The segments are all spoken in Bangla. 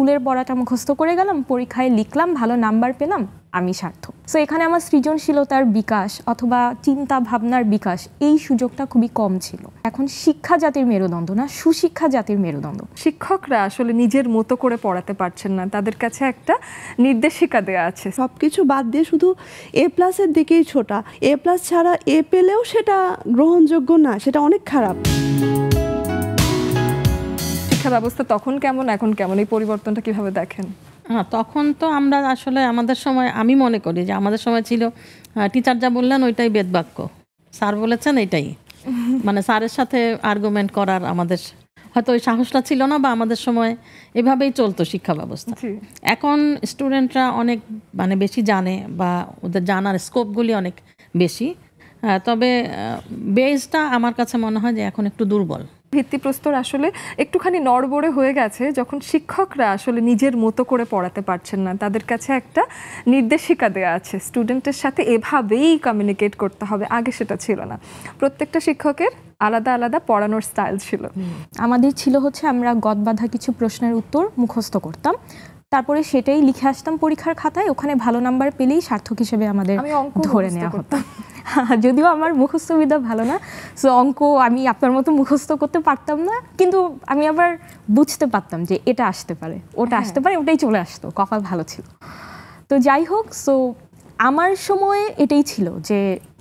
স্কুলের পড়াটা মুখস্থ করে গেলাম পরীক্ষায় লিখলাম ভালো নাম্বার পেলাম আমি সার্থক সো এখানে আমার সৃজনশীলতার বিকাশ অথবা চিন্তা ভাবনার বিকাশ এই সুযোগটা খুবই কম ছিল এখন শিক্ষা জাতির মেরুদণ্ড না সুশিক্ষা জাতির মেরুদণ্ড শিক্ষকরা আসলে নিজের মতো করে পড়াতে পারছেন না তাদের কাছে একটা নির্দেশিকা দেওয়া আছে সব কিছু বাদ দিয়ে শুধু এ প্লাসের দিকেই ছোটা এ প্লাস ছাড়া এ পেলেও সেটা গ্রহণযোগ্য না সেটা অনেক খারাপ শিক্ষা ব্যবস্থা তখন কেমন এখন কেমন এই পরিবর্তনটা কিভাবে দেখেন হ্যাঁ তখন তো আমরা আসলে আমাদের সময় আমি মনে করি যে আমাদের সময় ছিল টিচার যা বললেন ওইটাই বেদবাক্য স্যার বলেছেন এটাই মানে স্যারের সাথে আর্গুমেন্ট করার আমাদের হয়তো ওই সাহসটা ছিল না বা আমাদের সময় এভাবেই চলতো শিক্ষা ব্যবস্থা এখন স্টুডেন্টরা অনেক মানে বেশি জানে বা ওদের জানার স্কোপগুলি অনেক বেশি হ্যাঁ, তবে বেজটা আমার কাছে মনে হয় যে এখন একটু দুর্বল ভিত্তিপ্রস্তর আসলে একটুখানি নড়বড়ে হয়ে গেছে যখন শিক্ষকরা আসলে নিজের মতো করে পড়াতে পারছেন না তাদের কাছে একটা নির্দেশিকা দেওয়া আছে স্টুডেন্টের সাথে এভাবেই কমিউনিকেট করতে হবে আগে সেটা ছিল না প্রত্যেকটা শিক্ষকের আলাদা আলাদা পড়ানোর স্টাইল ছিল আমাদের ছিল হচ্ছে আমরা গদবাধা কিছু প্রশ্নের উত্তর মুখস্থ করতাম তারপরে সেটাই লিখে আসতাম পরীক্ষার খাতায় ওখানে ভালো নাম্বার পেলেই সার্থক হিসেবে আমাদের ধরে নেওয়া হতো হ্যাঁ, যদিও আমার মুখস্থ বিদ্যা ভালো না সো অঙ্ক আমি আপনার মতো মুখস্থ করতে পারতাম না কিন্তু আমি আবার বুঝতে পারতাম যে এটা আসতে পারে ওটা হ্যাঁ। আসতে পারে ওটাই চলে আসতো কপাল ভালো ছিল তো যাই হোক সো আমার সময়ে এটাই ছিল যে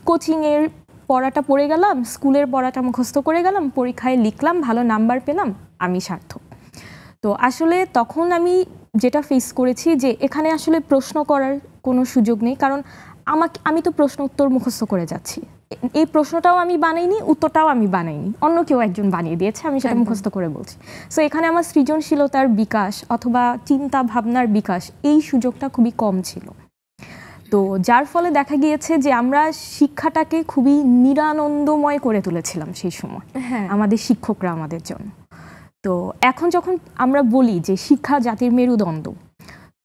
কোচিংয়ের পড়াটা পড়ে গেলাম স্কুলের পড়াটা মুখস্থ করে গেলাম পরীক্ষায় লিখলাম ভালো নাম্বার পেলাম আমি সার্থক তো আসলে তখন আমি যেটা ফেস করেছি যে এখানে আসলে প্রশ্ন করার কোনো সুযোগ নেই কারণ আমাকে আমি তো প্রশ্ন উত্তর মুখস্থ করে যাচ্ছি এই প্রশ্নটাও আমি বানাইনি উত্তরটাও আমি বানাইনি অন্য কেউ একজন বানিয়ে দিয়েছে আমি সেটা মুখস্থ করে বলছি সো এখানে আমার সৃজনশীলতার বিকাশ অথবা চিন্তা ভাবনার বিকাশ এই সুযোগটা খুবই কম ছিল তো যার ফলে দেখা গিয়েছে যে আমরা শিক্ষাটাকে খুবই নিরানন্দময় করে তুলেছিলাম সেই সময় হ্যাঁ। আমাদের শিক্ষকরা আমাদের জন্য তো এখন যখন আমরা বলি যে শিক্ষা জাতির মেরুদণ্ড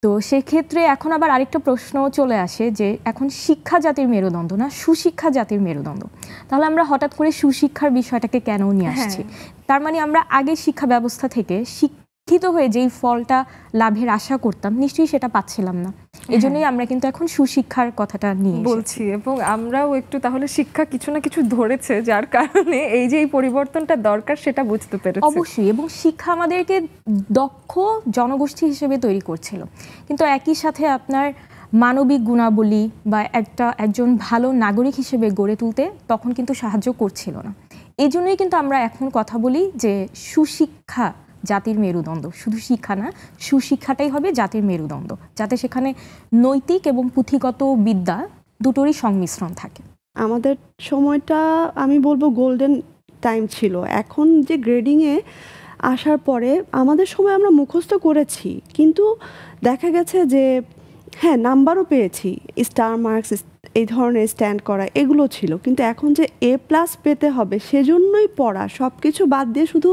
তো সেক্ষেত্রে এখন আবার আরেকটা প্রশ্ন চলে আসে যে এখন শিক্ষা জাতির মেরুদণ্ড না সুশিক্ষা জাতির মেরুদণ্ড তাহলে আমরা হঠাৎ করে সুশিক্ষার বিষয়টাকে কেন নিয়ে আসছি হ্যাঁ। তার মানে আমরা আগে শিক্ষা ব্যবস্থা থেকে শিক্ষিত হয়ে যেই ফলটা লাভের আশা করতাম নিশ্চয়ই সেটা পাচ্ছিলাম না হ্যাঁ। এজন্যই আমরা কিন্তু এখন সুশিক্ষার কথাটা নিয়ে বলছি এবং আমরাও একটু তাহলে শিক্ষা কিছু না কিছু ধরেছে যার কারণে এই যে এই পরিবর্তনটা দরকার সেটা বুঝতে পেরেছি অবশ্যই এবং শিক্ষা আমাদেরকে দক্ষ জনগোষ্ঠী হিসেবে তৈরি করছিল কিন্তু একই সাথে আপনার মানবিক গুণাবলী বা একটা একজন ভালো নাগরিক হিসেবে গড়ে তুলতে তখন কিন্তু সাহায্য করছিল না এই জন্যই কিন্তু আমরা এখন কথা বলি যে সুশিক্ষা জাতির মেরুদণ্ড শুধু শিক্ষা না সুশিক্ষাটাই হবে জাতির মেরুদণ্ড যাতে সেখানে নৈতিক এবং পুঁথিগত বিদ্যা দুটোরই সংমিশ্রণ থাকে আমাদের সময়টা আমি বলবো গোল্ডেন টাইম ছিল এখন যে গ্রেডিংয়ে আসার পরে আমাদের সময় আমরা মুখস্থ করেছি কিন্তু দেখা গেছে যে হ্যাঁ নাম্বারও পেয়েছি স্টার মার্কস এই ধরনের স্ট্যান্ড করা এগুলো ছিল কিন্তু এখন যে এ প্লাস পেতে হবে সেজন্যই পড়া সব কিছু বাদ দিয়ে শুধু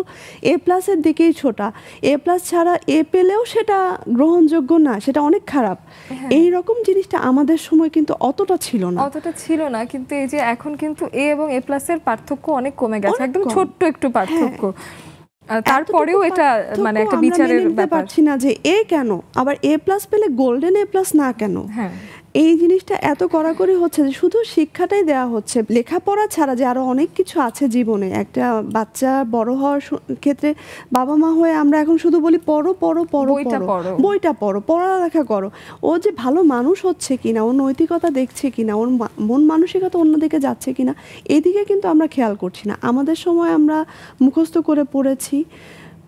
এ প্লাসের দিকেই ছোটা এ প্লাস ছাড়া এ পেলেও সেটা গ্রহণযোগ্য না সেটা অনেক খারাপ হ্যাঁ। এই রকম জিনিসটা আমাদের সময় কিন্তু অতটা ছিল না অতটা ছিল না কিন্তু এই যে এখন কিন্তু এ এবং এ প্লাসের পার্থক্য অনেক কমে গেছে একদম ছোট্ট একটু হ্যাঁ। পার্থক্য তারপরেও এটা মানে একটা বিচারের ব্যাপার পারছি না যে এ কেন আবার এ প্লাস পেলে গোল্ডেন এ প্লাস না কেন হ্যাঁ এই জিনিসটা এত কড়াকড়ি হচ্ছে যে শুধু শিক্ষাটাই দেওয়া হচ্ছে লেখাপড়া ছাড়া যে আরও অনেক কিছু আছে জীবনে একটা বাচ্চা বড় হওয়ার ক্ষেত্রে বাবা মা হয়ে আমরা এখন শুধু বলি পড়ো পড়ো পড়ো পড়ো বইটা পড়ো পড়ালেখা করো ও যে ভালো মানুষ হচ্ছে কিনা ওর নৈতিকতা দেখছে কিনা ওর মন মানসিকতা অন্যদিকে যাচ্ছে কিনা এদিকে কিন্তু আমরা খেয়াল করছি না আমাদের সময় আমরা মুখস্থ করে পড়েছি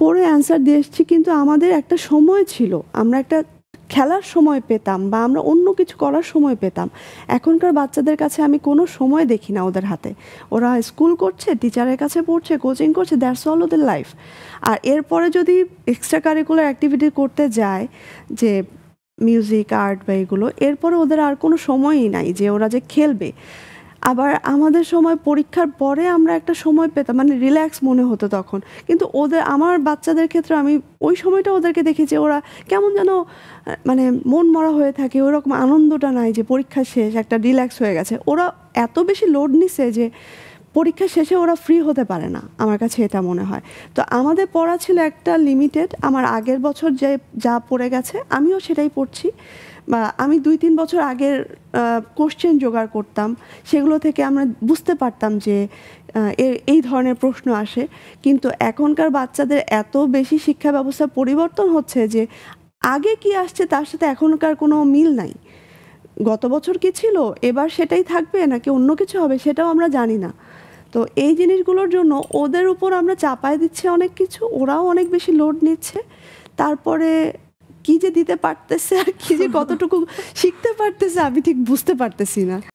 পড়ে অ্যান্সার দিয়ে এসেছি কিন্তু আমাদের একটা সময় ছিল আমরা একটা খেলার সময় পেতাম বা আমরা অন্য কিছু করার সময় পেতাম এখনকার বাচ্চাদের কাছে আমি কোনো সময় দেখি না ওদের হাতে ওরা স্কুল করছে টিচারের কাছে পড়ছে কোচিং করছে দ্যাটস অল ওদের লাইফ আর এরপরে যদি এক্সট্রা কারিকুলার অ্যাক্টিভিটি করতে যায় যে মিউজিক আর্ট বা এগুলো এরপরে ওদের আর কোনো সময়ই নাই যে ওরা যে খেলবে আবার আমাদের সময় পরীক্ষার পরে আমরা একটা সময় পেতাম মানে রিল্যাক্স মনে হতো তখন কিন্তু ওদের আমার বাচ্চাদের ক্ষেত্রে আমি ওই সময়টা ওদেরকে দেখি যে ওরা কেমন যেন মানে মন মরা হয়ে থাকে ওরকম আনন্দটা নাই যে পরীক্ষা শেষ একটা রিল্যাক্স হয়ে গেছে ওরা এত বেশি লোড নিছে যে পরীক্ষা শেষে ওরা ফ্রি হতে পারে না আমার কাছে এটা মনে হয় তো আমাদের পড়া ছিল একটা লিমিটেড আমার আগের বছর যে যা পড়ে গেছে আমিও সেটাই পড়ছি বা আমি দুই তিন বছর আগের কোশ্চেন জোগাড় করতাম সেগুলো থেকে আমরা বুঝতে পারতাম যে এই ধরনের প্রশ্ন আসে কিন্তু এখনকার বাচ্চাদের এত বেশি শিক্ষা ব্যবস্থা পরিবর্তন হচ্ছে যে আগে কি আসছে তার সাথে এখনকার কোনো মিল নাই গত বছর কি ছিল এবার সেটাই থাকবে নাকি অন্য কিছু হবে সেটাও আমরা জানি না তো এই জিনিসগুলোর জন্য ওদের উপর আমরা চাপায় দিচ্ছে অনেক কিছু ওরাও অনেক বেশি লোড নিচ্ছে তারপরে কি যে দিতে পারতেছে আর কি যে কতটুকু শিখতে পারতেছে আমি ঠিক বুঝতে পারতেছি না